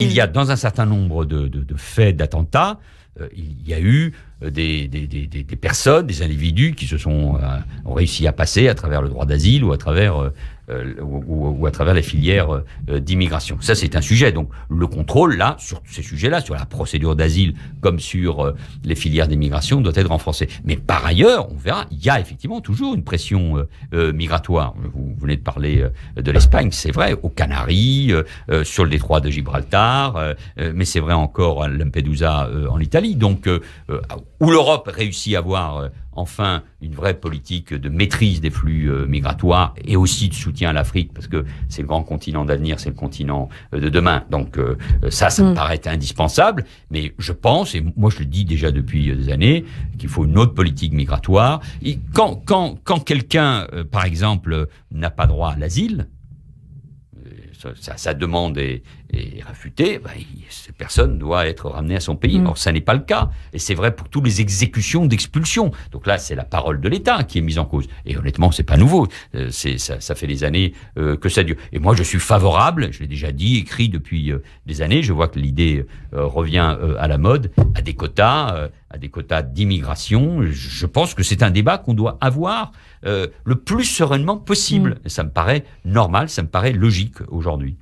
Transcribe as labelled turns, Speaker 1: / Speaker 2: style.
Speaker 1: Il y a mm. dans un certain nombre de, faits d'attentats, euh, il y a eu euh, des, personnes, des individus qui se sont euh, réussi à passer à travers le droit d'asile ou à travers ou, à travers les filières d'immigration. Ça, c'est un sujet. Donc, le contrôle là sur ces sujets-là, sur la procédure d'asile comme sur les filières d'immigration, doit être renforcé. Mais par ailleurs, on verra, il y a effectivement toujours une pression migratoire. Vous vous venez de parler euh, de l'Espagne, c'est vrai, aux Canaries, euh, euh, sur le détroit de Gibraltar, mais c'est vrai encore à Lampedusa en Italie. Donc, où l'Europe réussit à avoir Enfin, une vraie politique de maîtrise des flux euh, migratoires et aussi de soutien à l'Afrique, parce que c'est le grand continent d'avenir, c'est le continent euh, de demain. Donc euh, ça, ça me mm. paraît indispensable. Mais je pense, et moi je le dis déjà depuis des années, qu'il faut une autre politique migratoire. quand quand quelqu'un, par exemple, n'a pas droit à l'asile, sa, demande est, est réfutée, ben, cette personne doit être ramenée à son pays. Mm. Or, ça n'est pas le cas. Et c'est vrai pour toutes les exécutions d'expulsion. Donc là, c'est la parole de l'État qui est mise en cause. Et honnêtement, c'est pas nouveau. Euh, ça, fait des années euh, que ça dure. Et moi, je suis favorable, je l'ai déjà dit, écrit depuis euh, des années, je vois que l'idée revient à la mode, à des quotas, à des quotas d'immigration. Je pense que c'est un débat qu'on doit avoir euh, le plus sereinement possible. Mm. Ça me paraît normal, ça me paraît logique aujourd'hui.